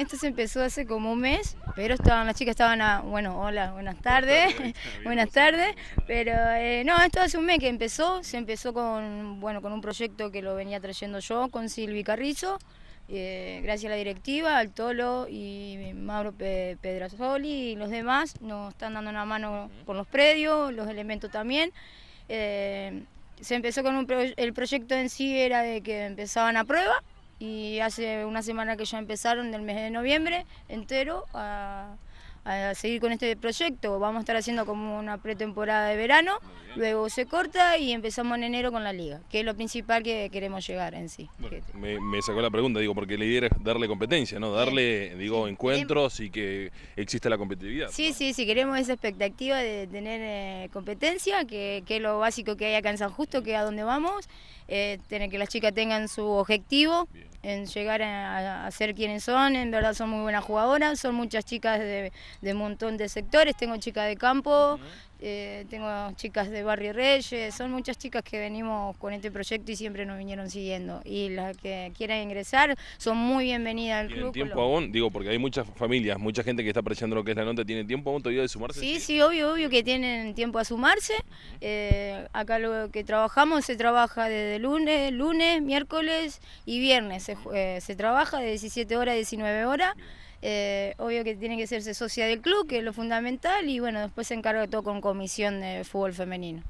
Esto se empezó hace como un mes, pero estaban las chicas estaban a, bueno, hola, buenas tardes, buenas tardes, pero eh, no, esto hace un mes que empezó, se empezó con, bueno, con un proyecto que lo venía trayendo yo con Silvi Carrizo, eh, gracias a la directiva, al Tolo y Mauro Pedrasoli y los demás, nos están dando una mano con los predios, los elementos también. Eh, se empezó con un pro el proyecto en sí era de que empezaban a prueba, y hace una semana que ya empezaron, del mes de noviembre entero, a a seguir con este proyecto. Vamos a estar haciendo como una pretemporada de verano, luego se corta y empezamos en enero con la liga, que es lo principal que queremos llegar en sí. me, sacó la pregunta, digo, porque la idea es darle competencia, ¿no? Darle, digo, encuentros y que exista la competitividad. Sí, sí, sí, queremos esa expectativa de tener eh, competencia, que, que, es lo básico que hay acá en San Justo, que es a donde vamos, eh, tener que las chicas tengan su objetivo. en llegar a, ser quienes son, en verdad son muy buenas jugadoras, son muchas chicas de, de un montón de sectores, tengo chica de campo, eh, tengo chicas de Barrio Reyes, son muchas chicas que venimos con este proyecto y siempre nos vinieron siguiendo. Y las que quieran ingresar son muy bienvenidas al ¿Tienen tiempo aún? Digo, porque hay muchas familias, mucha gente que está apreciando lo que es la nota, ¿tienen tiempo aún todavía de sumarse? Sí, sí, obvio, obvio que tienen tiempo a sumarse. Eh, acá lo que trabajamos se trabaja desde lunes, lunes, miércoles y viernes. Se, eh, se trabaja de 17 horas a 19 horas. obvio que tiene que hacerse socia del club, que es lo fundamental, y bueno, después se encarga todo con Comisión de Fútbol Femenino.